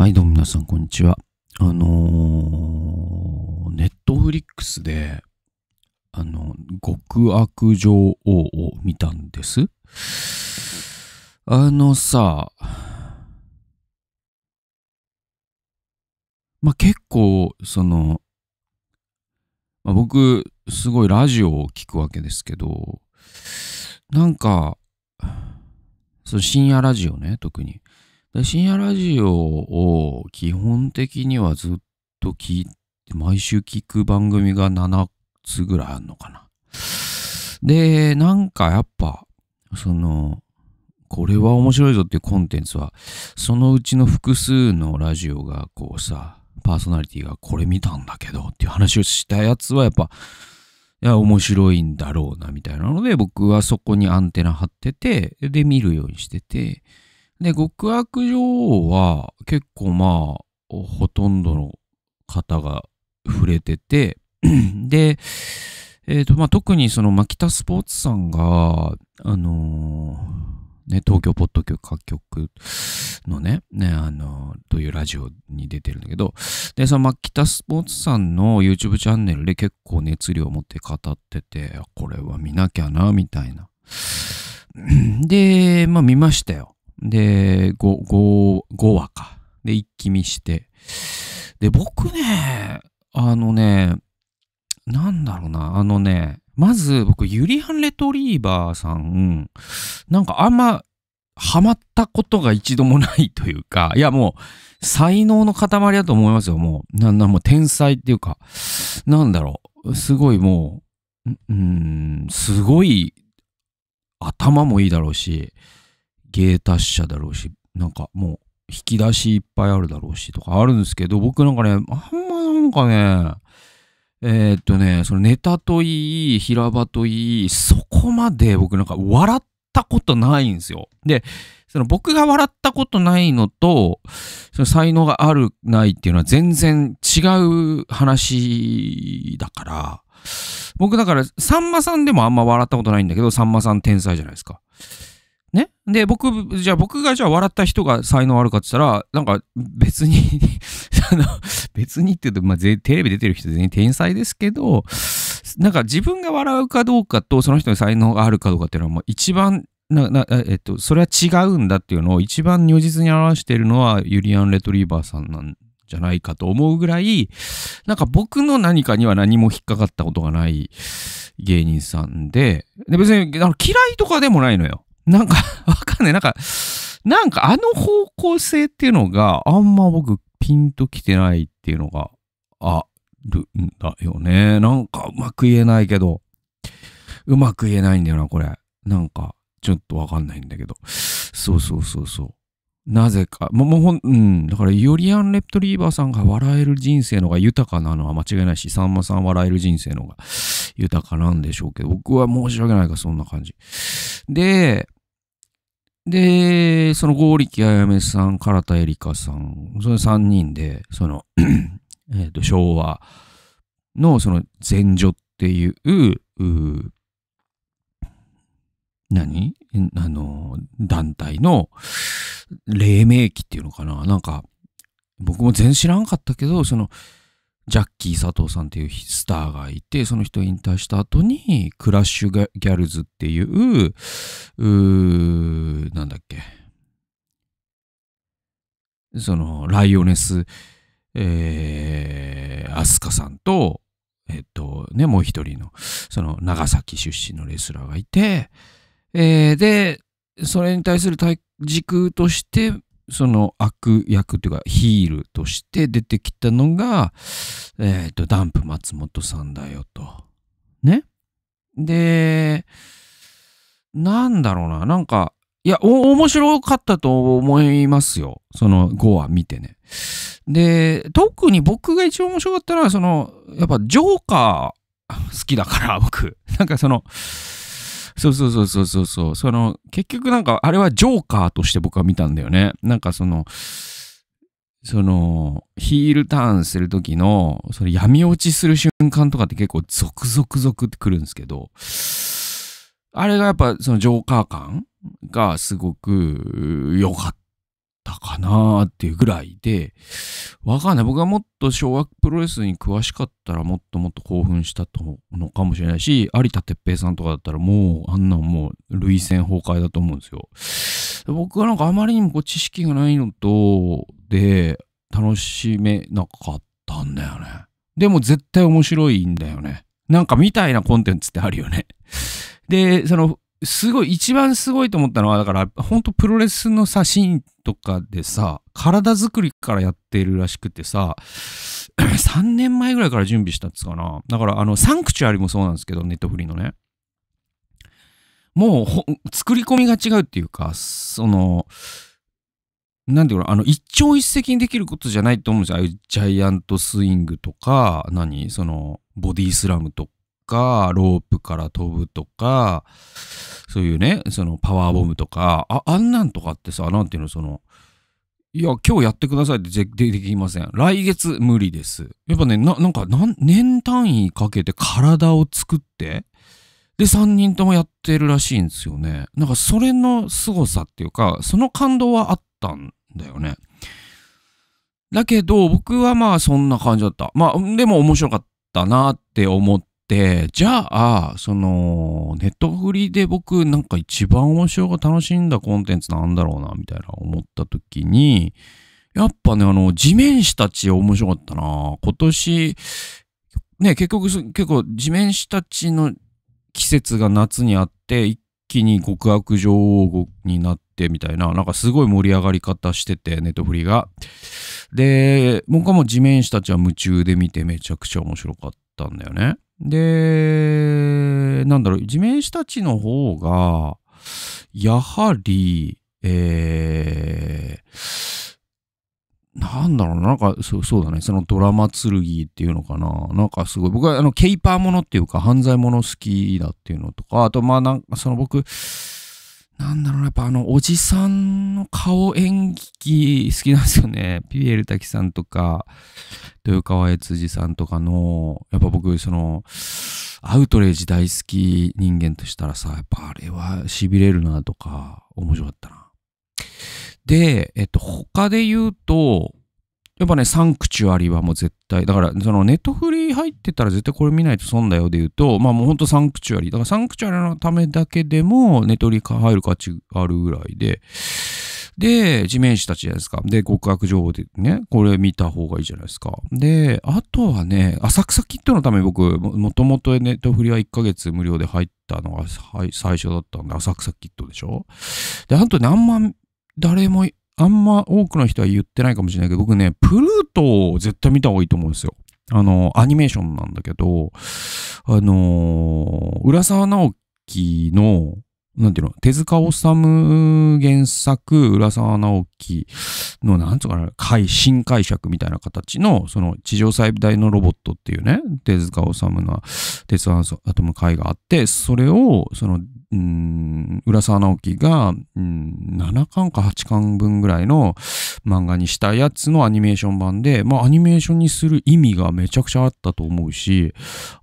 はい、どうも皆さん、こんにちは。あのー、ネットフリックスで、あの、極悪女王を見たんです。あのさ、まあ、結構、その、まあ、僕、すごいラジオを聞くわけですけど、なんか、その深夜ラジオね、特に。で深夜ラジオを基本的にはずっと聞いて、毎週聞く番組が7つぐらいあるのかな。で、なんかやっぱ、その、これは面白いぞっていうコンテンツは、そのうちの複数のラジオがこうさ、パーソナリティがこれ見たんだけどっていう話をしたやつはやっぱ、いや、面白いんだろうなみたいなので、僕はそこにアンテナ張ってて、で、見るようにしてて、で、極悪女王は結構まあ、ほとんどの方が触れてて、で、えっ、ー、と、まあ、特にその、マキタスポーツさんが、あのー、ね、東京ポッド局各局のね、ね、あのー、というラジオに出てるんだけど、で、その、マキタスポーツさんの YouTube チャンネルで結構熱量を持って語ってて、これは見なきゃな、みたいな。で、まあ、見ましたよ。で、5、5、五話か。で、一気見して。で、僕ね、あのね、なんだろうな、あのね、まず僕、ユリハン・レトリーバーさん、なんかあんま、ハマったことが一度もないというか、いやもう、才能の塊だと思いますよ、もう。なんだ、もう天才っていうか、なんだろう、すごいもう、うん、すごい、頭もいいだろうし、芸達者だろうし、なんかもう引き出しいっぱいあるだろうしとかあるんですけど、僕なんかね、あんまなんかね、えー、っとね、そのネタといい、平場といい、そこまで僕なんか笑ったことないんですよ。で、その僕が笑ったことないのと、その才能がある、ないっていうのは全然違う話だから、僕だから、さんまさんでもあんま笑ったことないんだけど、さんまさん天才じゃないですか。で、僕、じゃあ僕がじゃあ笑った人が才能あるかって言ったら、なんか別に あの、別にって言うと、まあ、テレビ出てる人全員天才ですけど、なんか自分が笑うかどうかとその人の才能があるかどうかっていうのはもう一番ななえっと、それは違うんだっていうのを一番如実に表しているのはユリアン・レトリーバーさんなんじゃないかと思うぐらい、なんか僕の何かには何も引っかかったことがない芸人さんで、で別に嫌いとかでもないのよ。なんか、わかんない。なんか、なんかあの方向性っていうのがあんま僕ピンときてないっていうのがあるんだよね。なんかうまく言えないけど、うまく言えないんだよな、これ。なんか、ちょっとわかんないんだけど。そうそうそうそう。なぜか。もう、ほう、うん。だから、ユリアン・レプトリーバーさんが笑える人生のが豊かなのは間違いないし、さんまさん笑える人生のが豊かなんでしょうけど、僕は申し訳ないが、そんな感じ。で、で、その剛力あやめさん、唐田絵里香さん、その3人で、その えと、昭和のその前女っていう、う何あの、団体の黎明期っていうのかななんか、僕も全然知らんかったけど、その、ジャッキー佐藤さんっていうスターがいて、その人引退した後に、クラッシュギャルズっていう、うなんだっけ。その、ライオネス、えー、アスカさんと、えっとね、もう一人の、その、長崎出身のレスラーがいて、えー、で、それに対する軸として、その悪役というかヒールとして出てきたのが、えっ、ー、と、ダンプ松本さんだよと。ね。で、なんだろうな、なんか、いや、面白かったと思いますよ。その5話見てね。で、特に僕が一番面白かったのは、その、やっぱジョーカー好きだから、僕。なんかその、そうそうそうそうそうそう。その、結局なんか、あれはジョーカーとして僕は見たんだよね。なんかその、その、ヒールターンする時の、それ闇落ちする瞬間とかって結構ゾクゾクゾクってくるんですけど、あれがやっぱそのジョーカー感がすごく良かっったかなっていうぐらいで、わかんない。僕はもっと小学プロレスに詳しかったらもっともっと興奮したと思うのかもしれないし、有田哲平さんとかだったらもうあんなもう類戦崩壊だと思うんですよ。僕はなんかあまりにもこう知識がないのと、で、楽しめなかったんだよね。でも絶対面白いんだよね。なんかみたいなコンテンツってあるよね。で、そのすごい、一番すごいと思ったのは、だから、ほんとプロレスのさ、シーンとかでさ、体作りからやってるらしくてさ、3 年前ぐらいから準備したっつかな。だから、あの、サンクチュアリもそうなんですけど、ネットフリーのね。もう作り込みが違うっていうか、その、なんていうの、あの、一朝一夕にできることじゃないと思うんですよ。ああいうジャイアントスイングとか、何その、ボディスラムとか。か、ロープから飛ぶとか、そういうね、そのパワーボムとか、あ、あんなんとかってさ、なんていうの、その、いや、今日やってくださいって出てきません。来月無理です。やっぱね、な、なんか、年単位かけて体を作って、で、3人ともやってるらしいんですよね。なんか、それの凄さっていうか、その感動はあったんだよね。だけど、僕はまあ、そんな感じだった。まあ、でも面白かったなって思っ、じゃあ、その、ネットフリで僕なんか一番面白が楽しんだコンテンツなんだろうな、みたいな思った時に、やっぱね、あの、地面師たち面白かったな。今年、ね、結局、結構、地面師たちの季節が夏にあって、一気に極悪女王になってみたいな、なんかすごい盛り上がり方してて、ネットフリが。で、僕はもう地面師たちは夢中で見てめちゃくちゃ面白かったんだよね。で、なんだろう、地面師たちの方が、やはり、えー、なんだろうな、なんかそ、そうだね、そのドラマ剣っていうのかな、なんかすごい、僕はあの、ケイパーものっていうか、犯罪もの好きだっていうのとか、あと、まあ、なんか、その僕、なんだろうな、やっぱあの、おじさんの顔演劇好きなんですよね。ピエール滝さんとか、豊川悦司さんとかの、やっぱ僕、その、アウトレージ大好き人間としたらさ、やっぱあれは痺れるなとか、面白かったな。で、えっと、他で言うと、やっぱね、サンクチュアリはもう絶対、だから、そのネットフリー入ってたら絶対これ見ないと損だよで言うと、まあもうほんとサンクチュアリ。だからサンクチュアリのためだけでも、ネットフリー入る価値あるぐらいで、で、地面師たちじゃないですか。で、極悪情報でね、これ見た方がいいじゃないですか。で、あとはね、浅草キットのため僕、もともとネットフリは1ヶ月無料で入ったのが最初だったんで、浅草キットでしょで、あと何万、誰もあんま多くの人は言ってないかもしれないけど、僕ね、プルートを絶対見た方がいいと思うんですよ。あの、アニメーションなんだけど、あのー、浦沢直樹のなんていうの、手塚治虫原作、浦沢直樹の、なんつうかな、解、新解釈みたいな形の、その、地上最大のロボットっていうね、手塚治虫の鉄腕アトム会があって、それを、その、うん、浦沢直樹が、うん、7巻か8巻分ぐらいの漫画にしたやつのアニメーション版で、まあアニメーションにする意味がめちゃくちゃあったと思うし、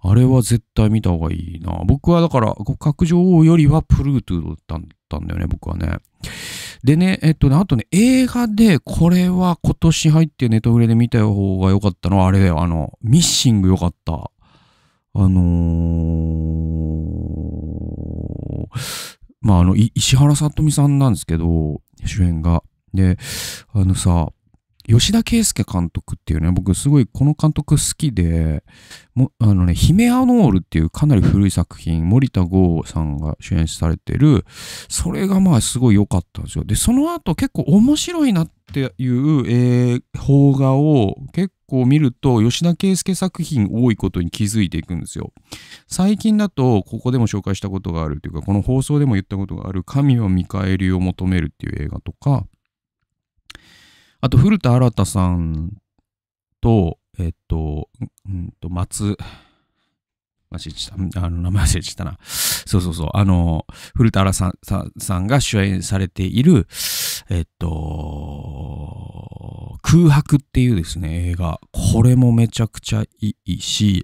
あれは絶対見た方がいいな。僕はだから、角上王よりはプルートゥードだったんだよね、僕はね。でね、えっとね、あとね、映画で、これは今年入ってネトフレで見た方が良かったのは、あれだよ、あの、ミッシング良かった。あのー、まあ、あの、石原さとみさんなんですけど、主演が。で、あのさ、吉田圭介監督っていうね、僕すごいこの監督好きで、もあのね、ヒメアノールっていうかなり古い作品、森田剛さんが主演されてる、それがまあすごい良かったんですよ。で、その後結構面白いなっていう、えー、邦画を結構見ると、吉田圭介作品多いことに気づいていくんですよ。最近だと、ここでも紹介したことがあるというか、この放送でも言ったことがある、神を見返りを求めるっていう映画とか、あと、古田新太さんと、えっと、うんと、松、忘れちた、あの、名前忘れちゃったな。そうそうそう、あの、古田新さんさんが主演されている、えっと、空白っていうですね、映画。これもめちゃくちゃいいし、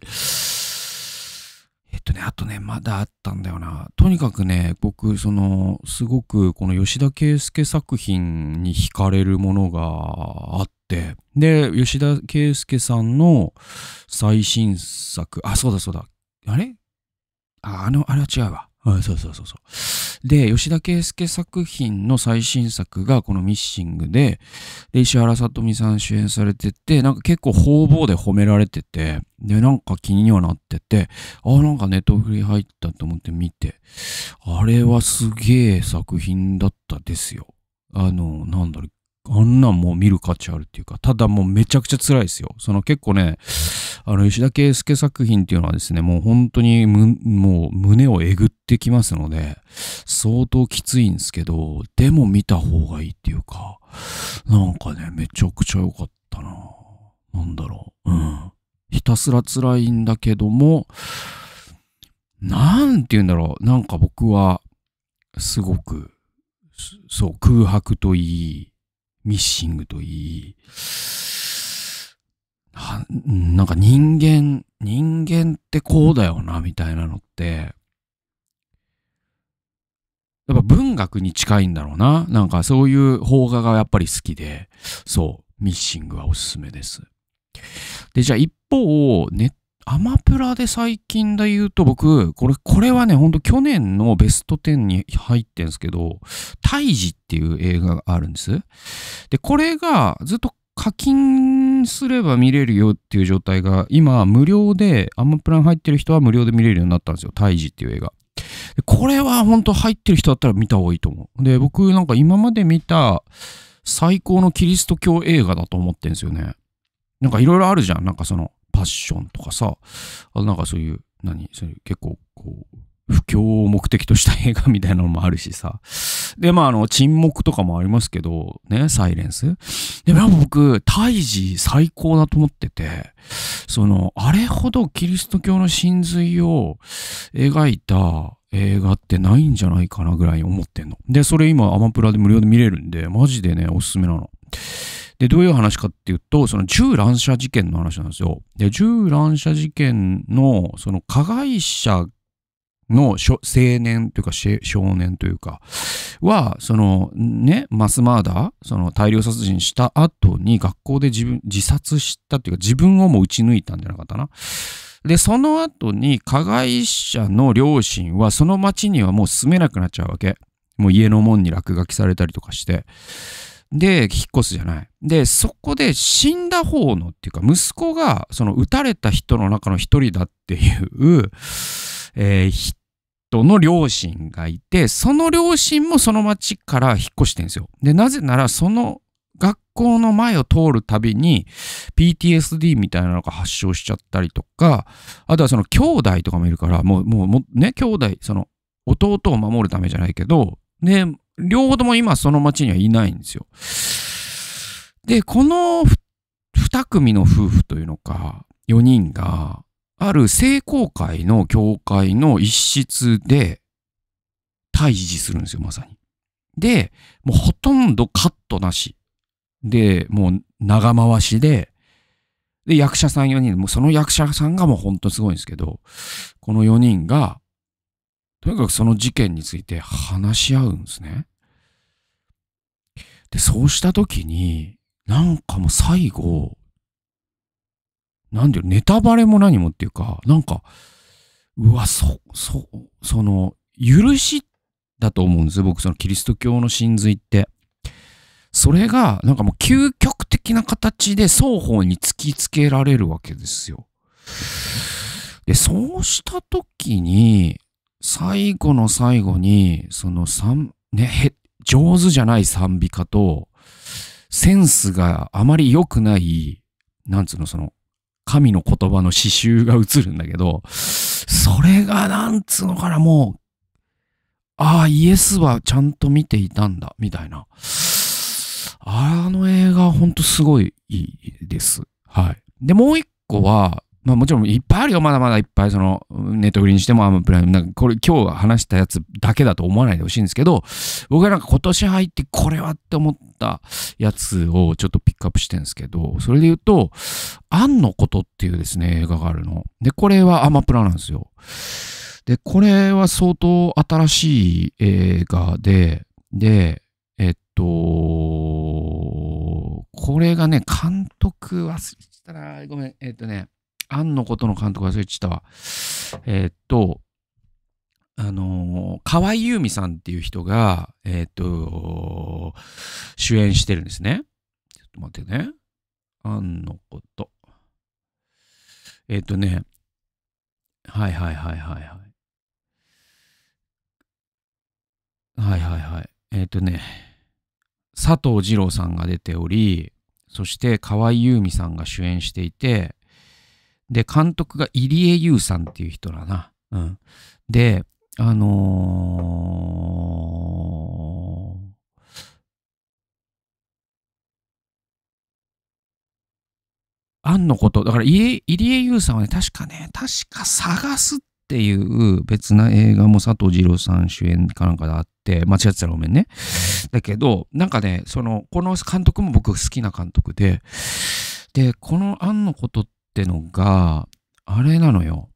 とね、あとね、まだあったんだよな。とにかくね、僕、その、すごくこの吉田圭介作品に惹かれるものがあって、で、吉田圭介さんの最新作、あ、そうだそうだ、あれああの、あれは違うわ。はい、そうそうそうそう。で、吉田圭介作品の最新作がこのミッシングで、で、石原さとみさん主演されてて、なんか結構方々で褒められてて、で、なんか気にはなってて、あ、なんかネットフリ入ったと思って見て、あれはすげえ作品だったですよ。あの、なんだろう、あんなんもう見る価値あるっていうか、ただもうめちゃくちゃ辛いですよ。その結構ね、あの、吉田圭介作品っていうのはですね、もう本当にもう胸をえぐってきますので、相当きついんですけど、でも見た方がいいっていうか、なんかね、めちゃくちゃ良かったななんだろう。うん。ひたすら辛いんだけども、なんて言うんだろう。なんか僕は、すごく、そう、空白といい、ミッシングといい、はなんか人間、人間ってこうだよな、みたいなのって、やっぱ文学に近いんだろうな。なんかそういう邦画がやっぱり好きで、そう、ミッシングはおすすめです。で、じゃあ一方、ネッアマプラで最近で言うと僕、これ、これはね、ほんと去年のベスト10に入ってんですけど、タイジっていう映画があるんです。で、これがずっと課金すれば見れるよっていう状態が、今無料で、アマプラに入ってる人は無料で見れるようになったんですよ。タイジっていう映画。これはほんと入ってる人だったら見た方がいいと思う。で、僕なんか今まで見た最高のキリスト教映画だと思ってんですよね。なんかいろいろあるじゃん。なんかその、ァッションとかさ、あとなんかそういう、何、そういう結構こう、不況を目的とした映画みたいなのもあるしさ。で、まあ、あの、沈黙とかもありますけど、ね、サイレンス。でも僕、胎児最高だと思ってて、その、あれほどキリスト教の真髄を描いた映画ってないんじゃないかなぐらい思ってんの。で、それ今アマプラで無料で見れるんで、マジでね、おすすめなの。で、どういう話かっていうと、その銃乱射事件の話なんですよ。で、銃乱射事件の、その加害者の青年というか少年というかは、そのね、マスマーダー、その大量殺人した後に学校で自分、自殺したというか自分をも撃ち抜いたんじゃなかったな。で、その後に加害者の両親はその町にはもう住めなくなっちゃうわけ。もう家の門に落書きされたりとかして。で、引っ越すじゃない。で、そこで死んだ方のっていうか、息子が、その撃たれた人の中の一人だっていう、えー、人の両親がいて、その両親もその町から引っ越してんですよ。で、なぜなら、その学校の前を通るたびに、PTSD みたいなのが発症しちゃったりとか、あとはその兄弟とかもいるから、もう、もう、もね、兄弟、その、弟を守るためじゃないけど、ね、両方とも今その町にはいないんですよ。で、この2組の夫婦というのか、4人が、ある聖公会の教会の一室で、退治するんですよ、まさに。で、もうほとんどカットなし。で、もう長回しで、で、役者さん4人、もうその役者さんがもうほんとすごいんですけど、この4人が、とにかくその事件について話し合うんですね。で、そうした時に、なんかもう最後、なんてうネタバレも何もっていうか、なんか、うわ、そ、そ、その、許しだと思うんですよ。僕、そのキリスト教の真髄って。それが、なんかもう究極的な形で双方に突きつけられるわけですよ。で、そうした時に、最後の最後に、その三、ね、上手じゃない賛美歌と、センスがあまり良くない、なんつうの、その、神の言葉の詩集が映るんだけど、それがなんつうのかな、もう、ああ、イエスはちゃんと見ていたんだ、みたいな。あの映画、ほんとすごいいいです。はい。で、もう一個は、まあもちろんいっぱいあるよ、まだまだいっぱい、その、ネットフリにしてもアマプライム、なんかこれ今日話したやつだけだと思わないでほしいんですけど、僕はなんか今年入ってこれはって思ったやつをちょっとピックアップしてるんですけど、それで言うと、アンのことっていうですね、映画があるの。で、これはアマプラなんですよ。で、これは相当新しい映画で、で、えっと、これがね、監督忘れてたな、ごめん、えっとね、庵のことの監督忘れちゃったわ。えー、っと、あのー、河合優美さんっていう人が、えー、っと、主演してるんですね。ちょっと待ってね。庵のこと。えっとね、はいはいはいはいはい。はいはいはい。えっ、とね、佐藤二朗さんが出ており、そして河合優美さんが主演していて、で、監督が入江優さんっていう人だな。うん。で、あのー、アンのこと、だから入江優さんはね、確かね、確か探すっていう別な映画も佐藤二朗さん主演かなんかであって、間違ってたらごめんね。だけど、なんかね、その、この監督も僕好きな監督で、で、このアンのことっってのが、あれなのよ。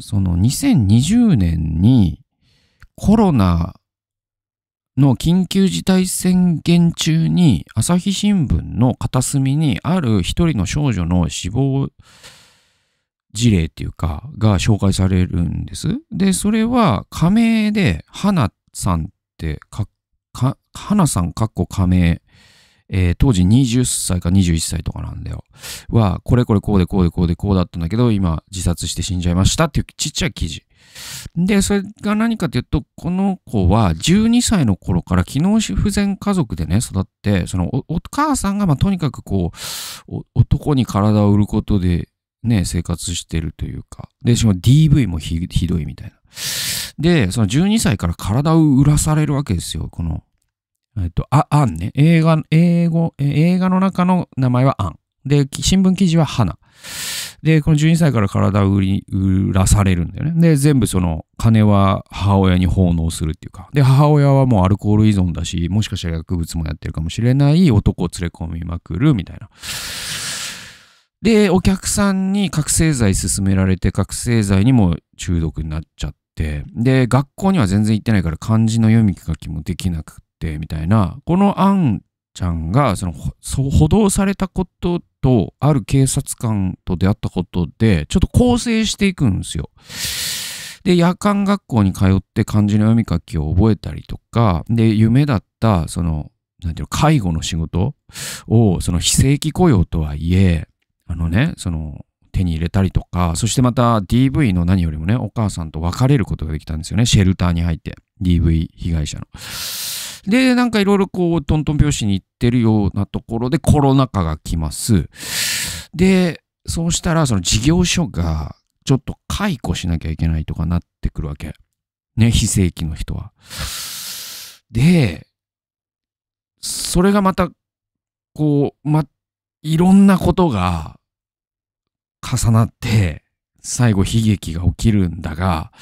その2020年にコロナの緊急事態宣言中に朝日新聞の片隅にある一人の少女の死亡事例っていうかが紹介されるんです。で、それは仮名で花さんってか、か花さんかっこ仮名えー、当時20歳か21歳とかなんだよ。は、これこれこうでこうでこうでこうだったんだけど、今自殺して死んじゃいましたっていうちっちゃい記事。で、それが何かというと、この子は12歳の頃から機能不全家族でね、育って、そのお母さんがまとにかくこう、男に体を売ることでね、生活してるというか、で、しかも DV もひどいみたいな。で、その12歳から体を売らされるわけですよ、このえっと、あ、アンね。映画、英語、映画の中の名前はアン。で、新聞記事は花。で、この12歳から体を売り、売らされるんだよね。で、全部その、金は母親に奉納するっていうか。で、母親はもうアルコール依存だし、もしかしたら薬物もやってるかもしれない男を連れ込みまくるみたいな。で、お客さんに覚醒剤勧められて、覚醒剤にも中毒になっちゃって、で、学校には全然行ってないから漢字の読み書きもできなくてみたいなこのアンちゃんがその補導されたこととある警察官と出会ったことでちょっと構成していくんですよ。で夜間学校に通って漢字の読み書きを覚えたりとかで夢だったそのなんていうの介護の仕事をその非正規雇用とはいえあのねその手に入れたりとか、そしてまた DV の何よりもね、お母さんと別れることができたんですよね。シェルターに入って。DV 被害者の。で、なんかいろいろこう、トントン拍子に行ってるようなところでコロナ禍が来ます。で、そうしたら、その事業所がちょっと解雇しなきゃいけないとかなってくるわけ。ね、非正規の人は。で、それがまた、こう、ま、いろんなことが重なって、最後悲劇が起きるんだが、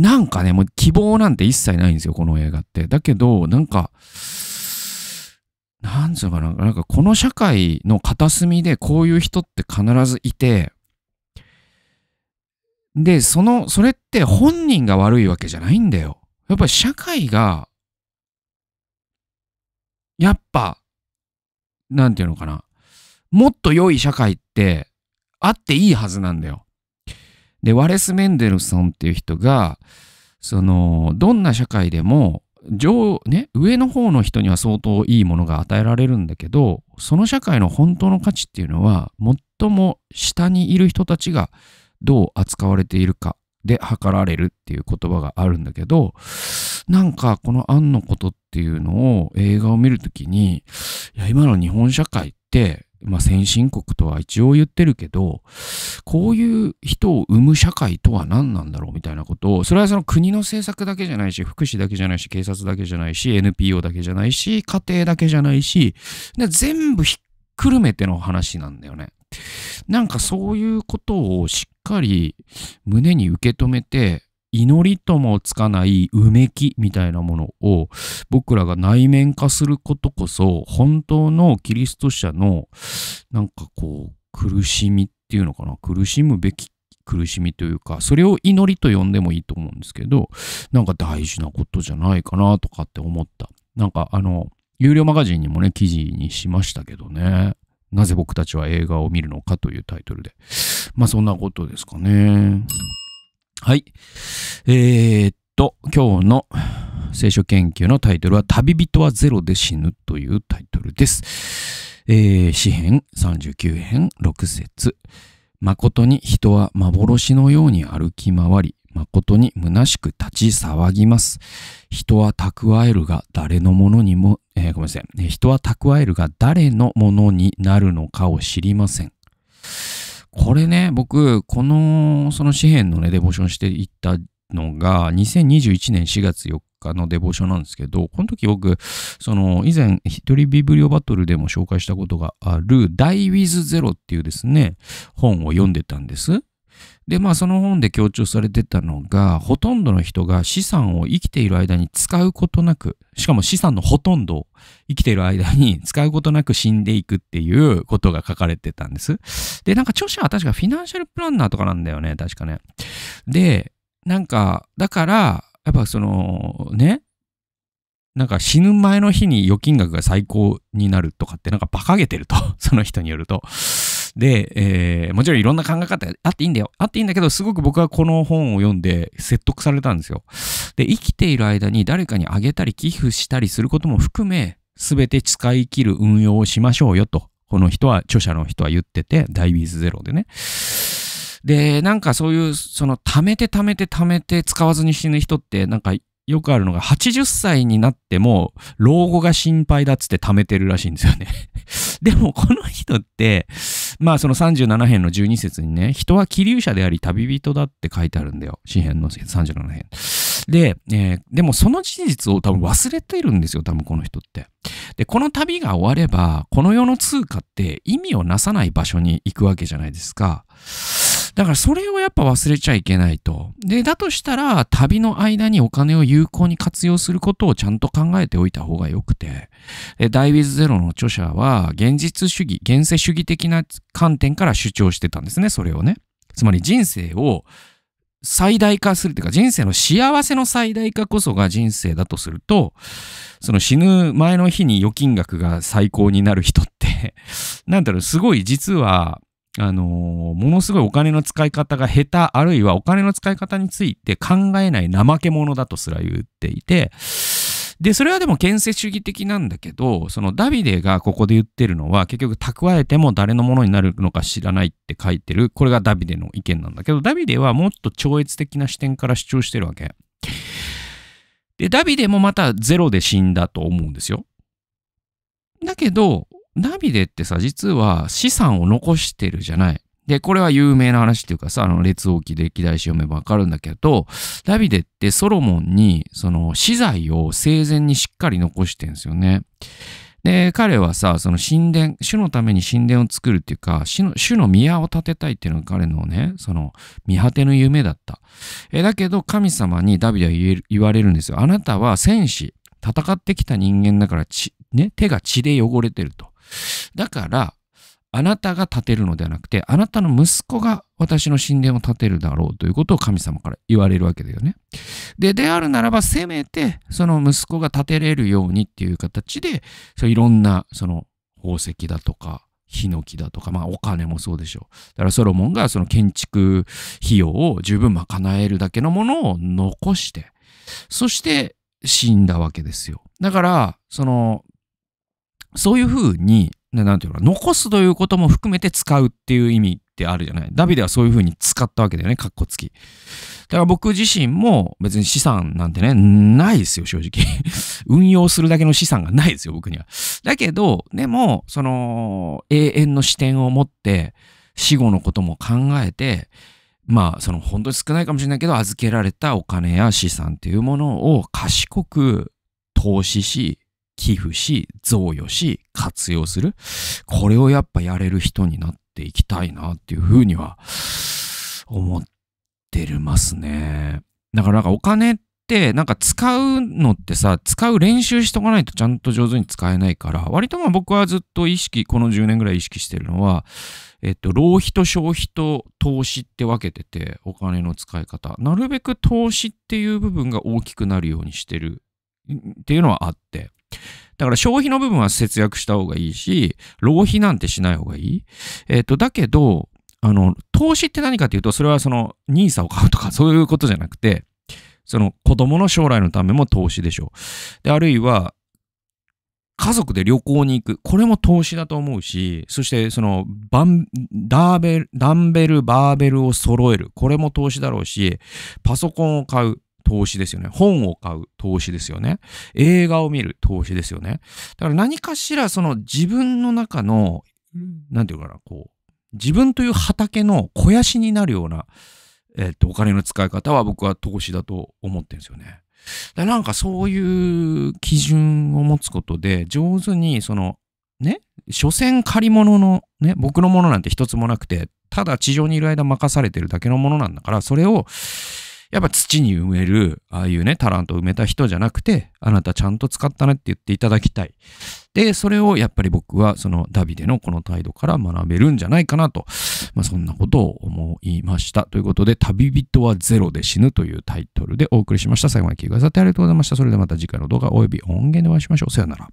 なんかね、もう希望なんて一切ないんですよ、この映画って。だけど、なんか、なんつうかな、なんかこの社会の片隅でこういう人って必ずいて、で、その、それって本人が悪いわけじゃないんだよ。やっぱり社会が、やっぱ、なんていうのかな、もっと良い社会ってあっていいはずなんだよ。で、ワレス・メンデルソンっていう人が、その、どんな社会でも、上、ね、上の方の人には相当いいものが与えられるんだけど、その社会の本当の価値っていうのは、最も下にいる人たちがどう扱われているかで測られるっていう言葉があるんだけど、なんかこの案のことっていうのを映画を見るときに、いや、今の日本社会って、まあ、先進国とは一応言ってるけど、こういう人を生む社会とは何なんだろうみたいなことを、それはその国の政策だけじゃないし、福祉だけじゃないし、警察だけじゃないし、NPO だけじゃないし、家庭だけじゃないし、全部ひっくるめての話なんだよね。なんかそういうことをしっかり胸に受け止めて、祈りともつかないうめきみたいなものを僕らが内面化することこそ本当のキリスト者のなんかこう苦しみっていうのかな苦しむべき苦しみというかそれを祈りと呼んでもいいと思うんですけどなんか大事なことじゃないかなとかって思ったなんかあの有料マガジンにもね記事にしましたけどねなぜ僕たちは映画を見るのかというタイトルでまあそんなことですかね。はい。えー、っと、今日の聖書研究のタイトルは、旅人はゼロで死ぬというタイトルです。えー、詩編39編6節誠に人は幻のように歩き回り、誠に虚しく立ち騒ぎます。人は蓄えるが誰のものにも、えー、ごめんなさい。人は蓄えるが誰のものになるのかを知りません。これね、僕、この、その紙幣のね、デボーションしていったのが、2021年4月4日のデボーションなんですけど、この時僕、その、以前、一人ビブリオバトルでも紹介したことがある、ダイウィズゼロっていうですね、本を読んでたんです。で、まあその本で強調されてたのが、ほとんどの人が資産を生きている間に使うことなく、しかも資産のほとんどを生きている間に 使うことなく死んでいくっていうことが書かれてたんです。で、なんか著者は確かフィナンシャルプランナーとかなんだよね、確かね。で、なんか、だから、やっぱその、ね、なんか死ぬ前の日に預金額が最高になるとかってなんか馬鹿げてると、その人によると。で、えー、もちろんいろんな考え方あっていいんだよ。あっていいんだけど、すごく僕はこの本を読んで説得されたんですよ。で、生きている間に誰かにあげたり寄付したりすることも含め、すべて使い切る運用をしましょうよと、この人は、著者の人は言ってて、ダイビーズゼロでね。で、なんかそういう、その、貯めて貯めて貯めて使わずに死ぬ人って、なんかよくあるのが、80歳になっても、老後が心配だっつって貯めてるらしいんですよね でも、この人って、まあ、その37編の12節にね、人は気流者であり旅人だって書いてあるんだよ。詩編の37編。で、えー、でもその事実を多分忘れてるんですよ、多分この人って。で、この旅が終われば、この世の通貨って意味をなさない場所に行くわけじゃないですか。だからそれをやっぱ忘れちゃいけないと。で、だとしたら、旅の間にお金を有効に活用することをちゃんと考えておいた方が良くて、ダイビズゼロの著者は、現実主義、現世主義的な観点から主張してたんですね、それをね。つまり人生を最大化するというか、人生の幸せの最大化こそが人生だとすると、その死ぬ前の日に預金額が最高になる人って、なんだろう、すごい実は、あのー、ものすごいお金の使い方が下手、あるいはお金の使い方について考えない怠け者だとすら言っていて、で、それはでも建設主義的なんだけど、そのダビデがここで言ってるのは、結局蓄えても誰のものになるのか知らないって書いてる。これがダビデの意見なんだけど、ダビデはもっと超越的な視点から主張してるわけ。で、ダビデもまたゼロで死んだと思うんですよ。だけど、ナビでってさ、実は資産を残してるじゃない。で、これは有名な話っていうかさ、あの、列王記歴代史読めばわかるんだけど、ダビデってソロモンに、その、資材を生前にしっかり残してんですよね。で、彼はさ、その神殿、主のために神殿を作るっていうか、主の主の宮を建てたいっていうのが彼のね、その、見果ての夢だった。えだけど、神様にダビデは言言われるんですよ。あなたは戦士、戦ってきた人間だから血、ね、手が血で汚れてると。だから、あなたが建てるのではなくて、あなたの息子が私の神殿を建てるだろうということを神様から言われるわけだよね。で、であるならば、せめて、その息子が建てれるようにっていう形で、そういろんな、その宝石だとか、ヒノキだとか、まあお金もそうでしょう。だからソロモンがその建築費用を十分賄えるだけのものを残して、そして死んだわけですよ。だから、そのそういうふうに、なんていうか、残すということも含めて使うっていう意味ってあるじゃない。ダビデはそういうふうに使ったわけだよね、カッコつき。だから僕自身も別に資産なんてね、ないですよ、正直。運用するだけの資産がないですよ、僕には。だけど、でも、その、永遠の視点を持って、死後のことも考えて、まあ、その本当に少ないかもしれないけど、預けられたお金や資産っていうものを賢く投資し、寄付し、贈与し、活用する。これをやっぱやれる人になっていきたいなっていうふうには思ってるますね。だからなんかお金ってなんか使うのってさ、使う練習しとかないとちゃんと上手に使えないから、割とまあ僕はずっと意識、この10年ぐらい意識してるのは、えっと、浪費と消費と投資って分けてて、お金の使い方。なるべく投資っていう部分が大きくなるようにしてるっていうのはあって。だから消費の部分は節約した方がいいし、浪費なんてしない方がいい。えっ、ー、と、だけど、あの、投資って何かっていうと、それはその NISA を買うとか そういうことじゃなくて、その子供の将来のためも投資でしょう。で、あるいは、家族で旅行に行く。これも投資だと思うし、そしてそのバン、ダーベル、ダンベル、バーベルを揃える。これも投資だろうし、パソコンを買う。投資ですよね。本を買う投資ですよね。映画を見る投資ですよね。だから何かしらその自分の中の、なんていうかな、こう、自分という畑の肥やしになるような、えっ、ー、と、お金の使い方は僕は投資だと思ってるんですよね。だなんかそういう基準を持つことで、上手にその、ね、所詮借り物の、ね、僕のものなんて一つもなくて、ただ地上にいる間任されてるだけのものなんだから、それをやっぱ土に埋める、ああいうね、タラントを埋めた人じゃなくて、あなたちゃんと使ったねって言っていただきたい。で、それをやっぱり僕はそのダビデのこの態度から学べるんじゃないかなと、まあ、そんなことを思いました。ということで、旅人はゼロで死ぬというタイトルでお送りしました。最後まで聞いてくださってありがとうございました。それではまた次回の動画及び音源でお会いしましょう。さよなら。